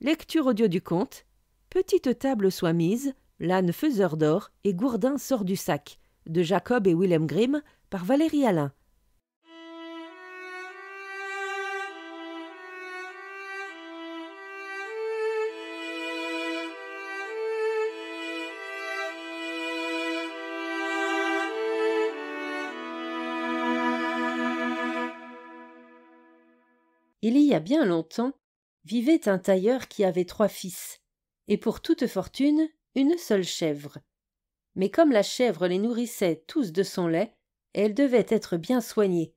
Lecture audio du conte. Petite table soit mise, l'âne faiseur d'or et Gourdin sort du sac, de Jacob et Willem Grimm, par Valérie Alain. Il y a bien longtemps, vivait un tailleur qui avait trois fils, et pour toute fortune, une seule chèvre. Mais comme la chèvre les nourrissait tous de son lait, elle devait être bien soignée,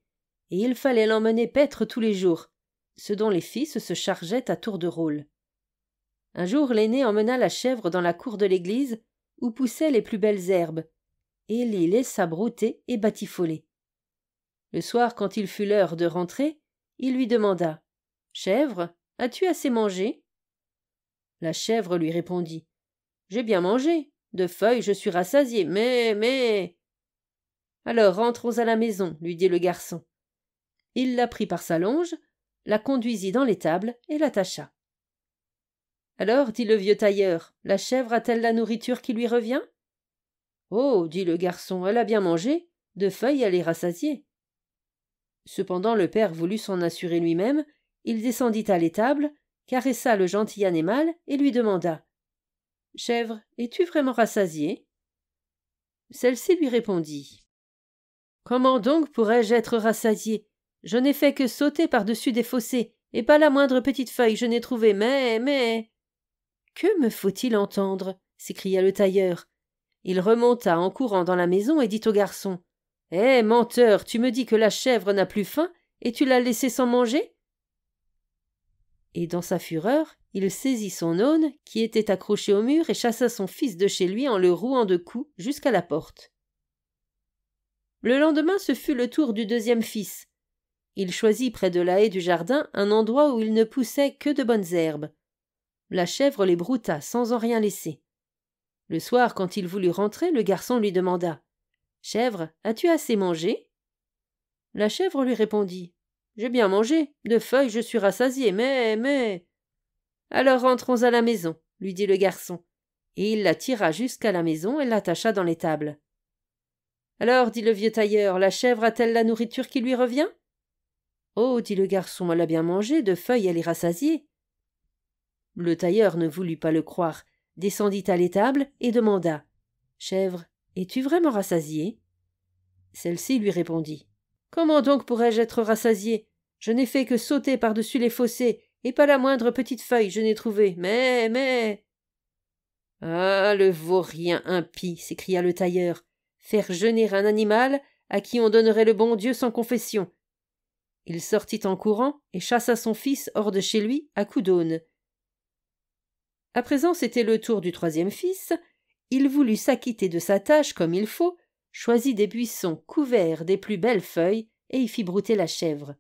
et il fallait l'emmener paître tous les jours, ce dont les fils se chargeaient à tour de rôle. Un jour l'aîné emmena la chèvre dans la cour de l'église, où poussaient les plus belles herbes, et l'y laissa brouter et batifoler. Le soir, quand il fut l'heure de rentrer, il lui demanda Chèvre, As-tu assez mangé La chèvre lui répondit J'ai bien mangé. De feuilles, je suis rassasiée, mais, mais. Alors rentrons à la maison, lui dit le garçon. Il la prit par sa longe, la conduisit dans l'étable et l'attacha. Alors, dit le vieux tailleur, la chèvre a-t-elle la nourriture qui lui revient Oh, dit le garçon, elle a bien mangé, de feuilles elle est rassasiée. Cependant, le père voulut s'en assurer lui-même il descendit à l'étable, caressa le gentil animal et lui demanda Chèvre, es-tu vraiment rassasié Celle-ci lui répondit Comment donc pourrais-je être rassasié Je n'ai fait que sauter par-dessus des fossés, et pas la moindre petite feuille je n'ai trouvée, mais, mais. Que me faut-il entendre s'écria le tailleur. Il remonta en courant dans la maison et dit au garçon Eh, menteur, tu me dis que la chèvre n'a plus faim, et tu l'as laissée sans manger et dans sa fureur, il saisit son aune qui était accroché au mur, et chassa son fils de chez lui en le rouant de coups jusqu'à la porte. Le lendemain, ce fut le tour du deuxième fils. Il choisit près de la haie du jardin un endroit où il ne poussait que de bonnes herbes. La chèvre les brouta sans en rien laisser. Le soir, quand il voulut rentrer, le garçon lui demanda Chèvre, as-tu assez mangé La chèvre lui répondit j'ai bien mangé. De feuilles, je suis rassasié, mais, mais. Alors rentrons à la maison, lui dit le garçon. Et il la tira jusqu'à la maison et l'attacha dans l'étable. Alors, dit le vieux tailleur, la chèvre a-t-elle la nourriture qui lui revient Oh, dit le garçon, elle a bien mangé, de feuilles, elle est rassasiée. Le tailleur ne voulut pas le croire, descendit à l'étable et demanda Chèvre, es-tu vraiment rassasiée Celle-ci lui répondit Comment donc pourrais-je être rassasié Je n'ai fait que sauter par-dessus les fossés, et pas la moindre petite feuille je n'ai trouvée. Mais, mais. Ah, le vaurien impie s'écria le tailleur. Faire jeûner un animal à qui on donnerait le bon Dieu sans confession. Il sortit en courant et chassa son fils hors de chez lui à coups d'aune. À présent c'était le tour du troisième fils. Il voulut s'acquitter de sa tâche comme il faut, choisit des buissons couverts des plus belles feuilles et y fit brouter la chèvre.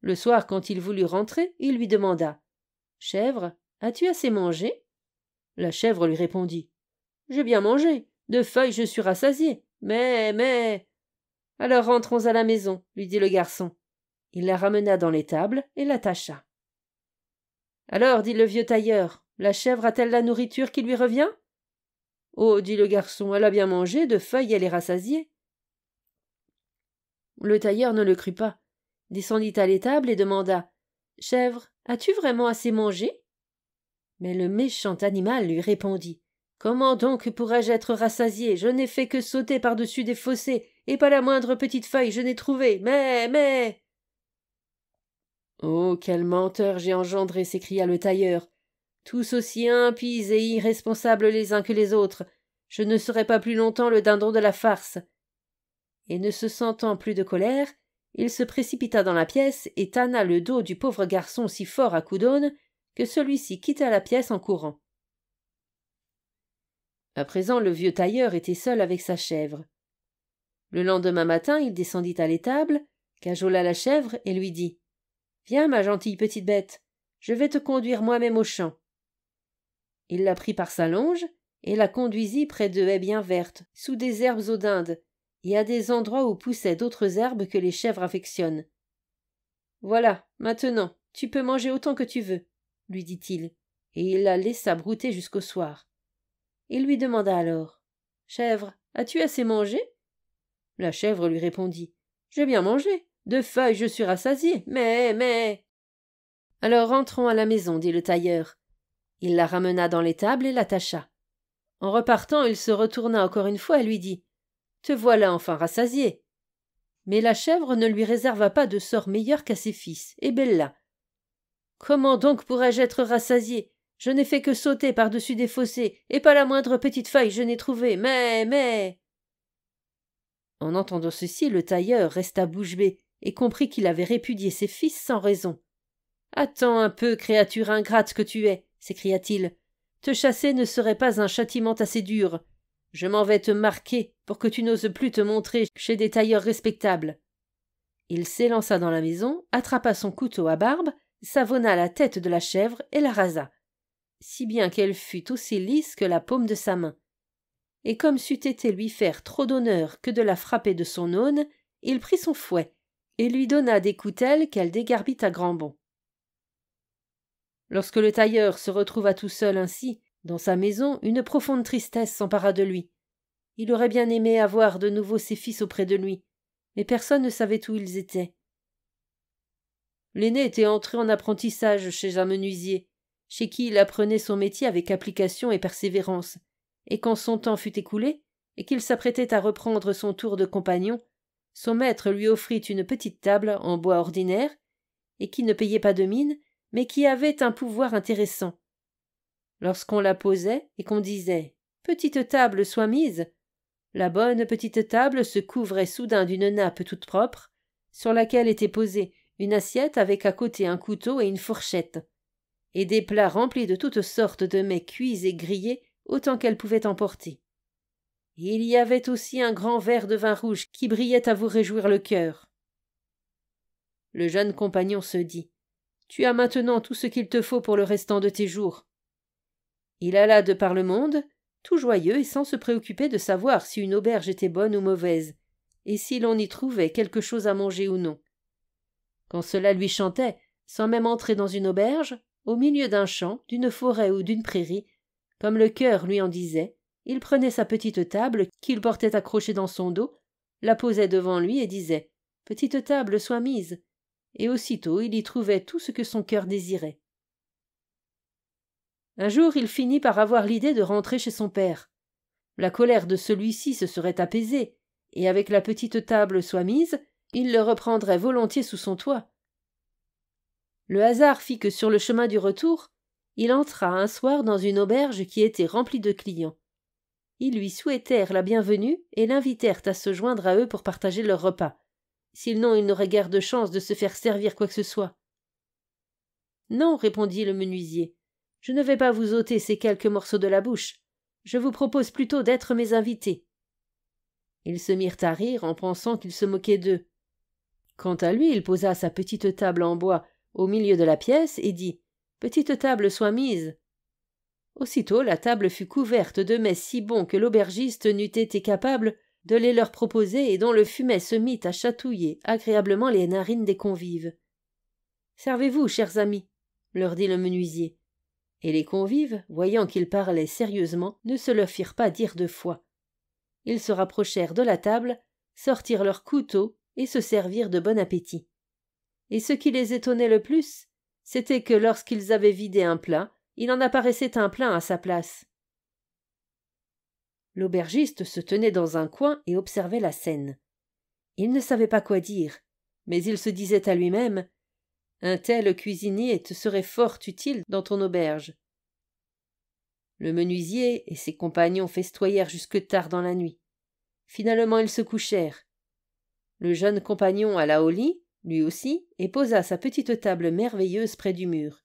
Le soir, quand il voulut rentrer, il lui demanda Chèvre, as-tu assez mangé La chèvre lui répondit J'ai bien mangé, de feuilles je suis rassasiée, mais, mais. Alors rentrons à la maison, lui dit le garçon. Il la ramena dans l'étable et l'attacha. Alors, dit le vieux tailleur, la chèvre a-t-elle la nourriture qui lui revient Oh, dit le garçon, elle a bien mangé, de feuilles elle est rassasiée. Le tailleur ne le crut pas, descendit à l'étable et demanda. Chèvre, as tu vraiment assez mangé? Mais le méchant animal lui répondit. Comment donc pourrais je être rassasié? Je n'ai fait que sauter par dessus des fossés, et pas la moindre petite feuille je n'ai trouvée. Mais. mais. Oh. Quel menteur j'ai engendré. S'écria le tailleur tous aussi impies et irresponsables les uns que les autres, je ne serai pas plus longtemps le dindon de la farce. Et ne se sentant plus de colère, il se précipita dans la pièce et tana le dos du pauvre garçon si fort à coups que celui-ci quitta la pièce en courant. À présent, le vieux tailleur était seul avec sa chèvre. Le lendemain matin, il descendit à l'étable, cajola la chèvre et lui dit Viens, ma gentille petite bête, je vais te conduire moi-même au champ. Il la prit par sa longe et la conduisit près de haies bien vertes, sous des herbes aux dindes, et à des endroits où poussaient d'autres herbes que les chèvres affectionnent. Voilà, maintenant, tu peux manger autant que tu veux, lui dit-il, et il la laissa brouter jusqu'au soir. Il lui demanda alors Chèvre, as-tu assez mangé La chèvre lui répondit J'ai bien mangé. De feuilles, je suis rassasiée. Mais, mais. Alors rentrons à la maison, dit le tailleur. Il la ramena dans l'étable et l'attacha. En repartant, il se retourna encore une fois et lui dit Te voilà enfin rassasié. Mais la chèvre ne lui réserva pas de sort meilleur qu'à ses fils, et bella. Comment donc pourrais-je être rassasié Je n'ai fait que sauter par-dessus des fossés, et pas la moindre petite faille je n'ai trouvée, mais, mais. En entendant ceci, le tailleur resta bouche bée et comprit qu'il avait répudié ses fils sans raison. Attends un peu, créature ingrate que tu es s'écria-t-il. Te chasser ne serait pas un châtiment assez dur. Je m'en vais te marquer pour que tu n'oses plus te montrer chez des tailleurs respectables. Il s'élança dans la maison, attrapa son couteau à barbe, savonna la tête de la chèvre et la rasa, si bien qu'elle fut aussi lisse que la paume de sa main. Et comme c'eût été lui faire trop d'honneur que de la frapper de son aune, il prit son fouet et lui donna des coutelles qu'elle dégarbit à grands bonds. Lorsque le tailleur se retrouva tout seul ainsi, dans sa maison, une profonde tristesse s'empara de lui. Il aurait bien aimé avoir de nouveau ses fils auprès de lui, mais personne ne savait où ils étaient. L'aîné était entré en apprentissage chez un menuisier, chez qui il apprenait son métier avec application et persévérance, et quand son temps fut écoulé, et qu'il s'apprêtait à reprendre son tour de compagnon, son maître lui offrit une petite table en bois ordinaire, et qui ne payait pas de mine, mais qui avait un pouvoir intéressant. Lorsqu'on la posait et qu'on disait Petite table soit mise, la bonne petite table se couvrait soudain d'une nappe toute propre, sur laquelle était posée une assiette avec à côté un couteau et une fourchette, et des plats remplis de toutes sortes de mets cuits et grillés autant qu'elle pouvait emporter. Il y avait aussi un grand verre de vin rouge qui brillait à vous réjouir le cœur. Le jeune compagnon se dit tu as maintenant tout ce qu'il te faut pour le restant de tes jours. Il alla de par le monde, tout joyeux et sans se préoccuper de savoir si une auberge était bonne ou mauvaise, et si l'on y trouvait quelque chose à manger ou non. Quand cela lui chantait, sans même entrer dans une auberge, au milieu d'un champ, d'une forêt ou d'une prairie, comme le cœur lui en disait, il prenait sa petite table qu'il portait accrochée dans son dos, la posait devant lui et disait Petite table, sois mise, et aussitôt il y trouvait tout ce que son cœur désirait. Un jour il finit par avoir l'idée de rentrer chez son père. La colère de celui-ci se serait apaisée, et avec la petite table soit mise, il le reprendrait volontiers sous son toit. Le hasard fit que sur le chemin du retour, il entra un soir dans une auberge qui était remplie de clients. Ils lui souhaitèrent la bienvenue et l'invitèrent à se joindre à eux pour partager leur repas, sinon il n'aurait guère de chance de se faire servir quoi que ce soit. Non, répondit le menuisier, je ne vais pas vous ôter ces quelques morceaux de la bouche. Je vous propose plutôt d'être mes invités. Ils se mirent à rire en pensant qu'il se moquait d'eux. Quant à lui, il posa sa petite table en bois au milieu de la pièce et dit Petite table soit mise. Aussitôt la table fut couverte de mets si bons que l'aubergiste n'eût été capable de les leur proposer et dont le fumet se mit à chatouiller agréablement les narines des convives. Servez-vous, chers amis, leur dit le menuisier. Et les convives, voyant qu'ils parlaient sérieusement, ne se le firent pas dire deux fois. Ils se rapprochèrent de la table, sortirent leurs couteaux et se servirent de bon appétit. Et ce qui les étonnait le plus, c'était que lorsqu'ils avaient vidé un plat, il en apparaissait un plein à sa place. L'aubergiste se tenait dans un coin et observait la scène. Il ne savait pas quoi dire, mais il se disait à lui-même Un tel cuisinier te serait fort utile dans ton auberge. Le menuisier et ses compagnons festoyèrent jusque tard dans la nuit. Finalement, ils se couchèrent. Le jeune compagnon alla au lit, lui aussi, et posa sa petite table merveilleuse près du mur.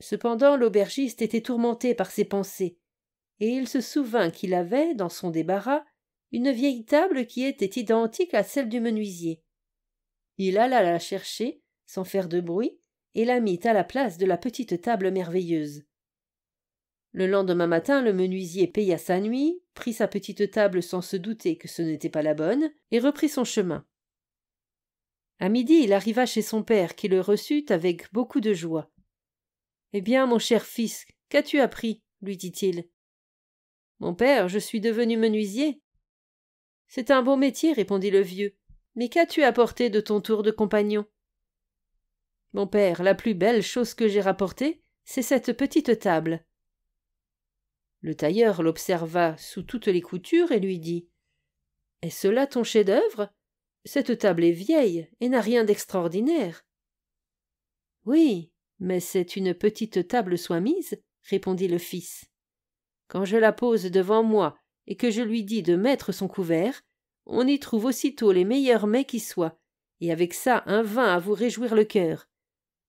Cependant, l'aubergiste était tourmenté par ses pensées et il se souvint qu'il avait, dans son débarras, une vieille table qui était identique à celle du menuisier. Il alla la chercher, sans faire de bruit, et la mit à la place de la petite table merveilleuse. Le lendemain matin, le menuisier paya sa nuit, prit sa petite table sans se douter que ce n'était pas la bonne, et reprit son chemin. À midi, il arriva chez son père, qui le reçut avec beaucoup de joie. Eh bien, mon cher fils, qu'as-tu appris lui dit-il. Mon père, je suis devenu menuisier. C'est un bon métier, répondit le vieux. Mais qu'as-tu apporté de ton tour de compagnon Mon père, la plus belle chose que j'ai rapportée, c'est cette petite table. Le tailleur l'observa sous toutes les coutures et lui dit Est-ce là ton chef-d'œuvre Cette table est vieille et n'a rien d'extraordinaire. Oui, mais c'est une petite table mise, répondit le fils. Quand je la pose devant moi et que je lui dis de mettre son couvert, on y trouve aussitôt les meilleurs mets qui soient, et avec ça un vin à vous réjouir le cœur.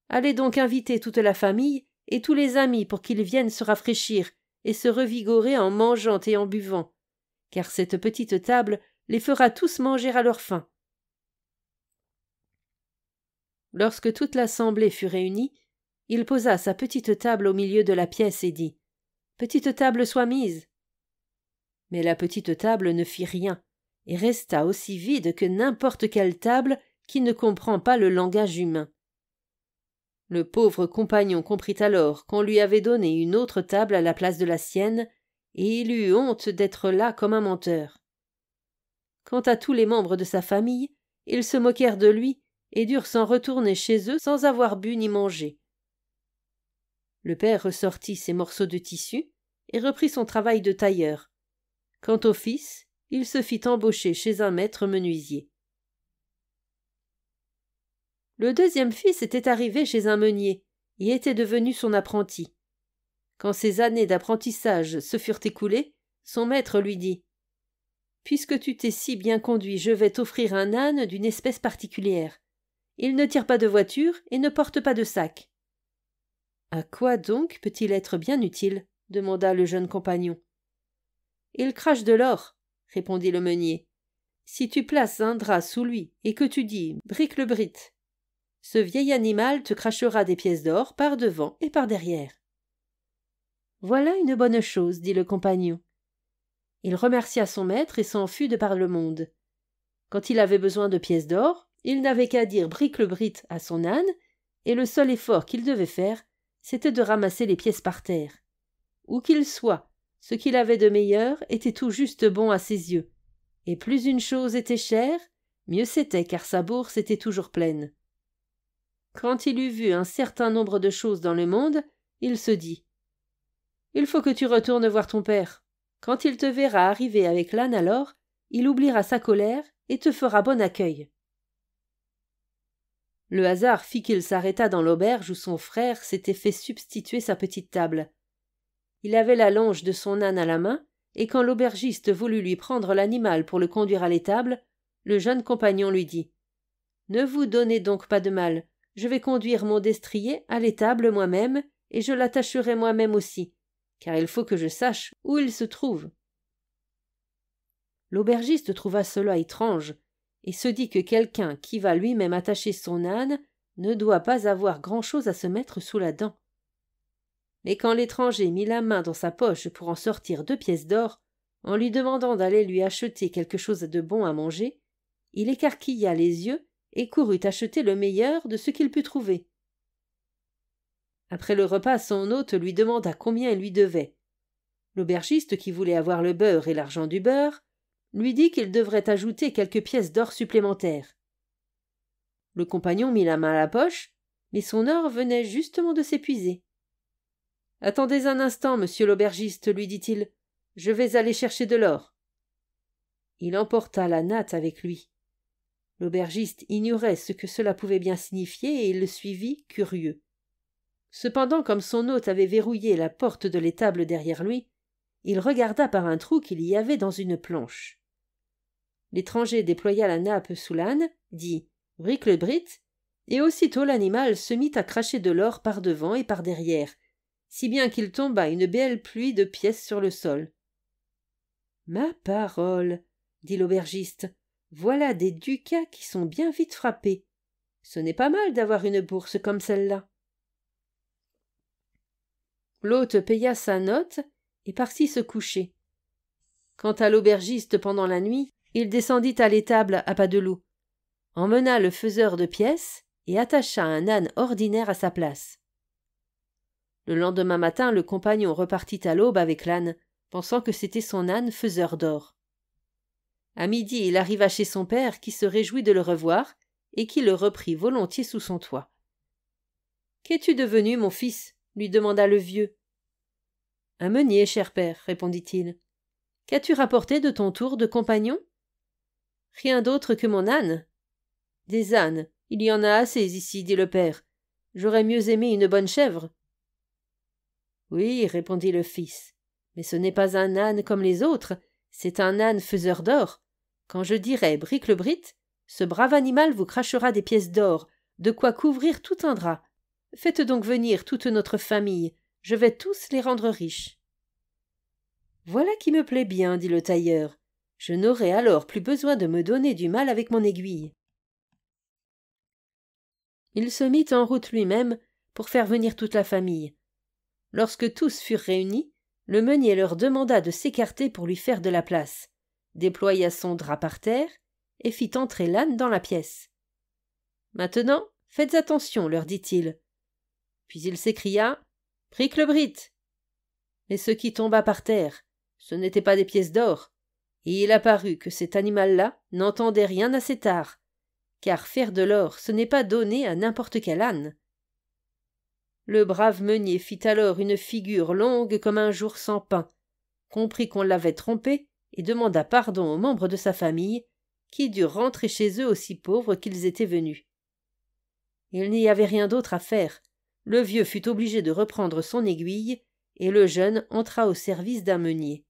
Allez donc inviter toute la famille et tous les amis pour qu'ils viennent se rafraîchir et se revigorer en mangeant et en buvant, car cette petite table les fera tous manger à leur faim. Lorsque toute l'assemblée fut réunie, il posa sa petite table au milieu de la pièce et dit Petite table soit mise. Mais la petite table ne fit rien, et resta aussi vide que n'importe quelle table qui ne comprend pas le langage humain. Le pauvre compagnon comprit alors qu'on lui avait donné une autre table à la place de la sienne, et il eut honte d'être là comme un menteur. Quant à tous les membres de sa famille, ils se moquèrent de lui et durent s'en retourner chez eux sans avoir bu ni mangé. Le père ressortit ses morceaux de tissu et reprit son travail de tailleur. Quant au fils, il se fit embaucher chez un maître menuisier. Le deuxième fils était arrivé chez un meunier et était devenu son apprenti. Quand ses années d'apprentissage se furent écoulées, son maître lui dit Puisque tu t'es si bien conduit, je vais t'offrir un âne d'une espèce particulière. Il ne tire pas de voiture et ne porte pas de sac. À quoi donc peut-il être bien utile demanda le jeune compagnon. Il crache de l'or, répondit le meunier. Si tu places un drap sous lui et que tu dis brique le brite, ce vieil animal te crachera des pièces d'or par devant et par derrière. Voilà une bonne chose, dit le compagnon. Il remercia son maître et s'en fut de par le monde. Quand il avait besoin de pièces d'or, il n'avait qu'à dire brique le brite à son âne, et le seul effort qu'il devait faire c'était de ramasser les pièces par terre. Où qu'il soit, ce qu'il avait de meilleur était tout juste bon à ses yeux. Et plus une chose était chère, mieux c'était car sa bourse était toujours pleine. Quand il eut vu un certain nombre de choses dans le monde, il se dit Il faut que tu retournes voir ton père. Quand il te verra arriver avec l'âne alors, il oubliera sa colère et te fera bon accueil. Le hasard fit qu'il s'arrêta dans l'auberge où son frère s'était fait substituer sa petite table. Il avait la longe de son âne à la main, et quand l'aubergiste voulut lui prendre l'animal pour le conduire à l'étable, le jeune compagnon lui dit Ne vous donnez donc pas de mal, je vais conduire mon destrier à l'étable moi-même, et je l'attacherai moi-même aussi, car il faut que je sache où il se trouve. L'aubergiste trouva cela étrange, et se dit que quelqu'un qui va lui-même attacher son âne ne doit pas avoir grand-chose à se mettre sous la dent. Mais quand l'étranger mit la main dans sa poche pour en sortir deux pièces d'or, en lui demandant d'aller lui acheter quelque chose de bon à manger, il écarquilla les yeux et courut acheter le meilleur de ce qu'il put trouver. Après le repas, son hôte lui demanda combien il lui devait. L'aubergiste, qui voulait avoir le beurre et l'argent du beurre, lui dit qu'il devrait ajouter quelques pièces d'or supplémentaires. Le compagnon mit la main à la poche, mais son or venait justement de s'épuiser. Attendez un instant, monsieur l'aubergiste, lui dit-il. Je vais aller chercher de l'or. Il emporta la natte avec lui. L'aubergiste ignorait ce que cela pouvait bien signifier et il le suivit, curieux. Cependant, comme son hôte avait verrouillé la porte de l'étable derrière lui, il regarda par un trou qu'il y avait dans une planche. L'étranger déploya la nappe sous l'âne, dit Bric le Brit, et aussitôt l'animal se mit à cracher de l'or par devant et par derrière, si bien qu'il tomba une belle pluie de pièces sur le sol. Ma parole, dit l'aubergiste, voilà des ducats qui sont bien vite frappés. Ce n'est pas mal d'avoir une bourse comme celle-là. L'hôte paya sa note et partit se coucher. Quant à l'aubergiste pendant la nuit, il descendit à l'étable à pas de loup, emmena le faiseur de pièces et attacha un âne ordinaire à sa place. Le lendemain matin, le compagnon repartit à l'aube avec l'âne, pensant que c'était son âne faiseur d'or. À midi, il arriva chez son père, qui se réjouit de le revoir et qui le reprit volontiers sous son toit. Qu'es-tu devenu, mon fils lui demanda le vieux. Un meunier, cher père, répondit-il. Qu'as-tu rapporté de ton tour de compagnon Rien d'autre que mon âne. Des ânes, il y en a assez ici, dit le père. J'aurais mieux aimé une bonne chèvre. Oui, répondit le fils, mais ce n'est pas un âne comme les autres, c'est un âne faiseur d'or. Quand je dirai bric le brit, ce brave animal vous crachera des pièces d'or, de quoi couvrir tout un drap. Faites donc venir toute notre famille, je vais tous les rendre riches. Voilà qui me plaît bien, dit le tailleur. Je n'aurai alors plus besoin de me donner du mal avec mon aiguille. Il se mit en route lui-même pour faire venir toute la famille. Lorsque tous furent réunis, le meunier leur demanda de s'écarter pour lui faire de la place, déploya son drap par terre et fit entrer l'âne dans la pièce. Maintenant, faites attention, leur dit-il. Puis il s'écria le Brit Mais ce qui tomba par terre, ce n'était pas des pièces d'or, et il apparut que cet animal-là n'entendait rien assez tard, car faire de l'or, ce n'est pas donner à n'importe quel âne. Le brave meunier fit alors une figure longue comme un jour sans pain, comprit qu'on l'avait trompé et demanda pardon aux membres de sa famille, qui durent rentrer chez eux aussi pauvres qu'ils étaient venus. Il n'y avait rien d'autre à faire, le vieux fut obligé de reprendre son aiguille, et le jeune entra au service d'un meunier.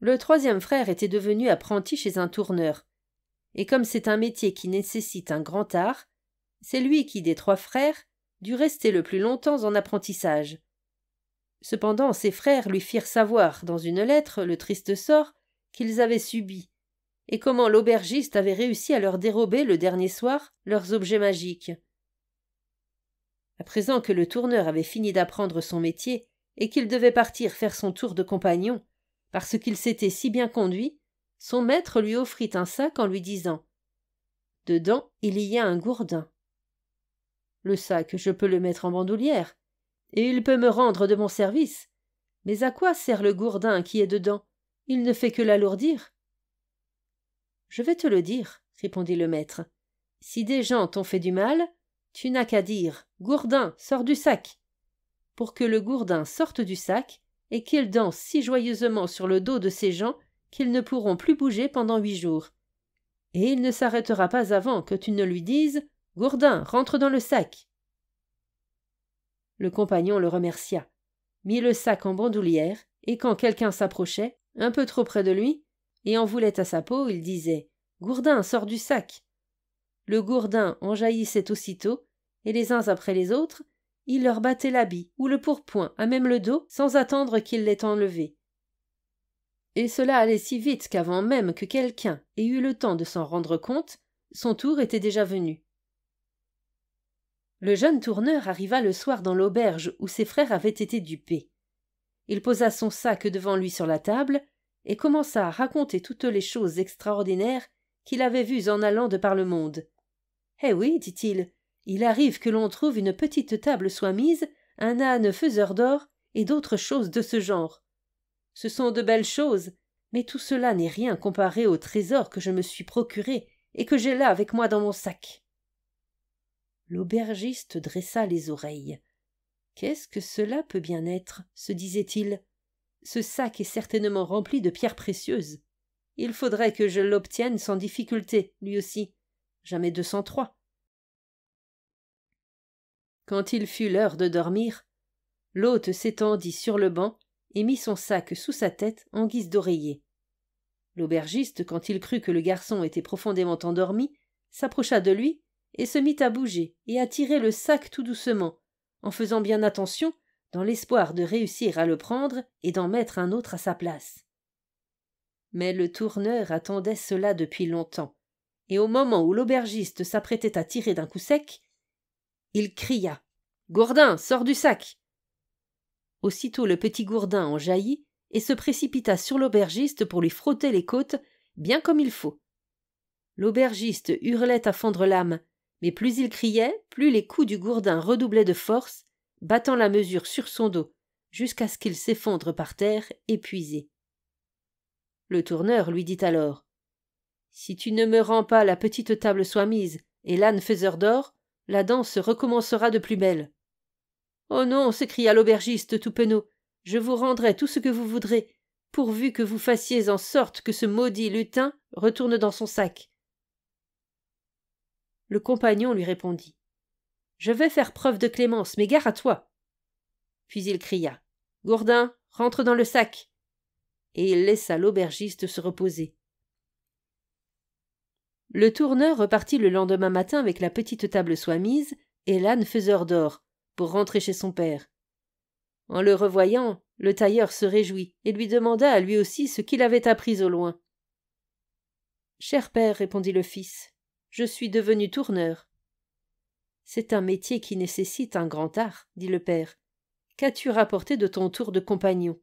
Le troisième frère était devenu apprenti chez un tourneur, et comme c'est un métier qui nécessite un grand art, c'est lui qui, des trois frères, dut rester le plus longtemps en apprentissage. Cependant, ses frères lui firent savoir, dans une lettre, le triste sort qu'ils avaient subi, et comment l'aubergiste avait réussi à leur dérober le dernier soir leurs objets magiques. À présent que le tourneur avait fini d'apprendre son métier et qu'il devait partir faire son tour de compagnon, parce qu'il s'était si bien conduit, son maître lui offrit un sac en lui disant Dedans, il y a un gourdin. Le sac, je peux le mettre en bandoulière, et il peut me rendre de mon service. Mais à quoi sert le gourdin qui est dedans Il ne fait que l'alourdir. Je vais te le dire, répondit le maître. Si des gens t'ont fait du mal, tu n'as qu'à dire Gourdin, sors du sac pour que le gourdin sorte du sac et qu'il danse si joyeusement sur le dos de ces gens qu'ils ne pourront plus bouger pendant huit jours. Et il ne s'arrêtera pas avant que tu ne lui dises Gourdin, rentre dans le sac. Le compagnon le remercia, mit le sac en bandoulière, et quand quelqu'un s'approchait, un peu trop près de lui, et en voulait à sa peau, il disait Gourdin, sors du sac. Le gourdin en jaillissait aussitôt, et les uns après les autres, il leur battait l'habit ou le pourpoint à même le dos sans attendre qu'il l'ait enlevé. Et cela allait si vite qu'avant même que quelqu'un ait eu le temps de s'en rendre compte, son tour était déjà venu. Le jeune tourneur arriva le soir dans l'auberge où ses frères avaient été dupés. Il posa son sac devant lui sur la table et commença à raconter toutes les choses extraordinaires qu'il avait vues en allant de par le monde. Eh oui, dit-il, il arrive que l'on trouve une petite table soit mise, un âne faiseur d'or, et d'autres choses de ce genre. Ce sont de belles choses, mais tout cela n'est rien comparé au trésor que je me suis procuré et que j'ai là avec moi dans mon sac. L'aubergiste dressa les oreilles. Qu'est-ce que cela peut bien être se disait-il. Ce sac est certainement rempli de pierres précieuses. Il faudrait que je l'obtienne sans difficulté, lui aussi. Jamais deux cent trois. Quand il fut l'heure de dormir, l'hôte s'étendit sur le banc et mit son sac sous sa tête en guise d'oreiller. L'aubergiste, quand il crut que le garçon était profondément endormi, s'approcha de lui et se mit à bouger et à tirer le sac tout doucement, en faisant bien attention, dans l'espoir de réussir à le prendre et d'en mettre un autre à sa place. Mais le tourneur attendait cela depuis longtemps, et au moment où l'aubergiste s'apprêtait à tirer d'un coup sec, il cria. Gourdin, sors du sac. Aussitôt le petit Gourdin en jaillit et se précipita sur l'aubergiste pour lui frotter les côtes, bien comme il faut. L'aubergiste hurlait à fondre l'âme, mais plus il criait, plus les coups du Gourdin redoublaient de force, battant la mesure sur son dos, jusqu'à ce qu'il s'effondre par terre, épuisé. Le tourneur lui dit alors Si tu ne me rends pas la petite table mise, et l'âne faiseur d'or, la danse recommencera de plus belle. Oh non, s'écria l'aubergiste tout penaud, je vous rendrai tout ce que vous voudrez, pourvu que vous fassiez en sorte que ce maudit lutin retourne dans son sac. Le compagnon lui répondit. Je vais faire preuve de clémence, mais gare à toi. Puis il cria. Gourdin, rentre dans le sac. Et il laissa l'aubergiste se reposer. Le tourneur repartit le lendemain matin avec la petite table soimise mise et l'âne faiseur d'or pour rentrer chez son père. En le revoyant, le tailleur se réjouit et lui demanda à lui aussi ce qu'il avait appris au loin. Cher père, répondit le fils, je suis devenu tourneur. C'est un métier qui nécessite un grand art, dit le père. Qu'as-tu rapporté de ton tour de compagnon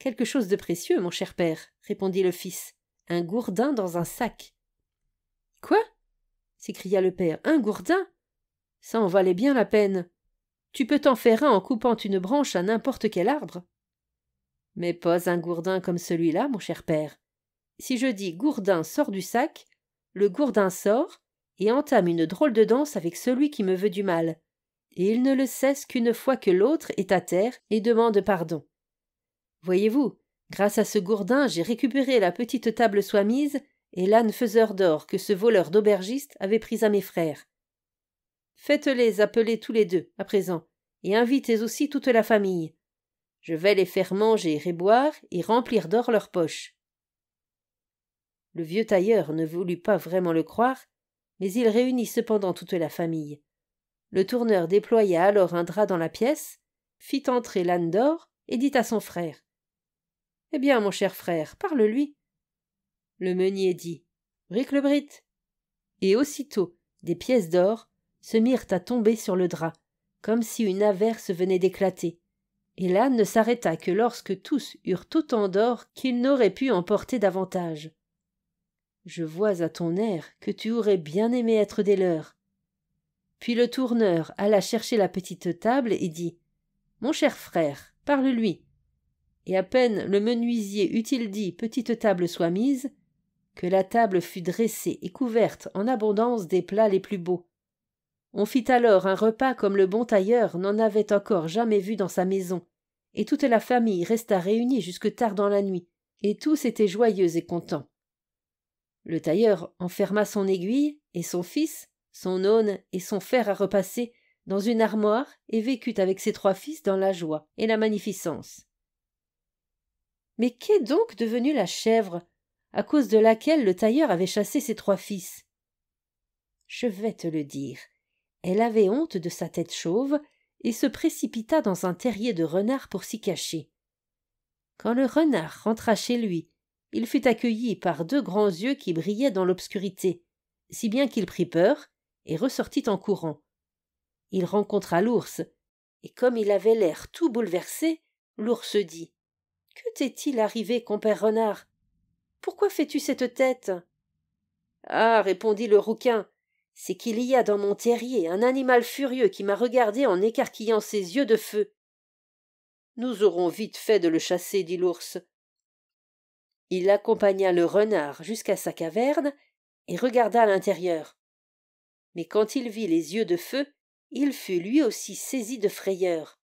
Quelque chose de précieux, mon cher père, répondit le fils, un gourdin dans un sac. Quoi s'écria le père. Un gourdin Ça en valait bien la peine. Tu peux t'en faire un en coupant une branche à n'importe quel arbre. Mais pas un gourdin comme celui-là, mon cher père. Si je dis gourdin sort du sac, le gourdin sort et entame une drôle de danse avec celui qui me veut du mal. Et il ne le cesse qu'une fois que l'autre est à terre et demande pardon. Voyez-vous, grâce à ce gourdin, j'ai récupéré la petite table soi-mise, et l'âne faiseur d'or que ce voleur d'aubergiste avait pris à mes frères. Faites-les appeler tous les deux, à présent, et invitez aussi toute la famille. Je vais les faire manger et boire et remplir d'or leurs poches. Le vieux tailleur ne voulut pas vraiment le croire, mais il réunit cependant toute la famille. Le tourneur déploya alors un drap dans la pièce, fit entrer l'âne d'or et dit à son frère Eh bien, mon cher frère, parle-lui. Le meunier dit Bric le brite Et aussitôt, des pièces d'or se mirent à tomber sur le drap, comme si une averse venait d'éclater. Et l'âne ne s'arrêta que lorsque tous eurent autant d'or qu'ils n'auraient pu emporter davantage. Je vois à ton air que tu aurais bien aimé être des leurs. Puis le tourneur alla chercher la petite table et dit Mon cher frère, parle-lui. Et à peine le menuisier eut-il dit Petite table soit mise, que la table fut dressée et couverte en abondance des plats les plus beaux. On fit alors un repas comme le bon tailleur n'en avait encore jamais vu dans sa maison, et toute la famille resta réunie jusque tard dans la nuit, et tous étaient joyeux et contents. Le tailleur enferma son aiguille et son fils, son aune et son fer à repasser dans une armoire et vécut avec ses trois fils dans la joie et la magnificence. Mais qu'est donc devenue la chèvre à cause de laquelle le tailleur avait chassé ses trois fils. Je vais te le dire. Elle avait honte de sa tête chauve et se précipita dans un terrier de renard pour s'y cacher. Quand le renard rentra chez lui, il fut accueilli par deux grands yeux qui brillaient dans l'obscurité, si bien qu'il prit peur et ressortit en courant. Il rencontra l'ours, et comme il avait l'air tout bouleversé, l'ours dit. Que t'est il arrivé, compère renard? Pourquoi fais-tu cette tête Ah répondit le rouquin, c'est qu'il y a dans mon terrier un animal furieux qui m'a regardé en écarquillant ses yeux de feu. Nous aurons vite fait de le chasser, dit l'ours. Il accompagna le renard jusqu'à sa caverne et regarda l'intérieur. Mais quand il vit les yeux de feu, il fut lui aussi saisi de frayeur.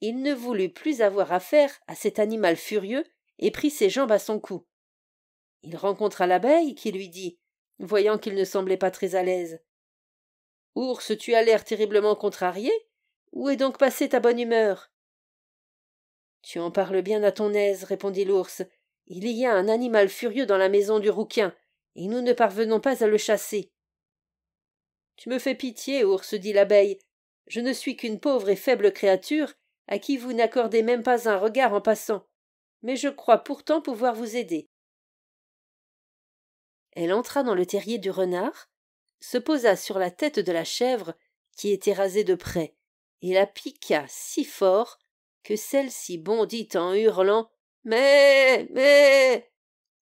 Il ne voulut plus avoir affaire à cet animal furieux et prit ses jambes à son cou. Il rencontra l'abeille qui lui dit, voyant qu'il ne semblait pas très à l'aise. Ours, tu as l'air terriblement contrarié. Où est donc passée ta bonne humeur? Tu en parles bien à ton aise, répondit l'ours. Il y a un animal furieux dans la maison du rouquin, et nous ne parvenons pas à le chasser. Tu me fais pitié, ours, dit l'abeille. Je ne suis qu'une pauvre et faible créature, à qui vous n'accordez même pas un regard en passant. Mais je crois pourtant pouvoir vous aider. Elle entra dans le terrier du renard, se posa sur la tête de la chèvre, qui était rasée de près, et la piqua si fort que celle-ci bondit en hurlant Mais Mais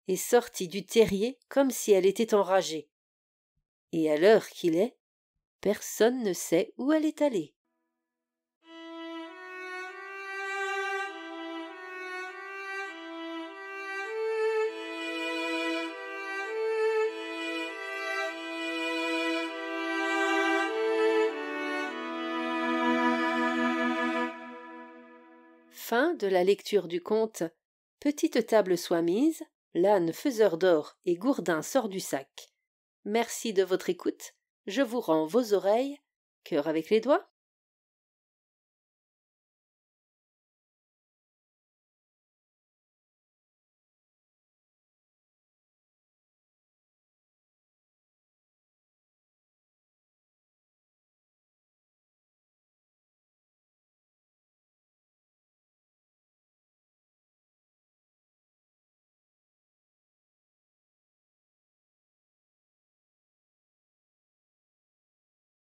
et sortit du terrier comme si elle était enragée. Et à l'heure qu'il est, personne ne sait où elle est allée. fin de la lecture du conte, petite table soit mise, l'âne faiseur d'or et gourdin sort du sac. Merci de votre écoute, je vous rends vos oreilles, cœur avec les doigts,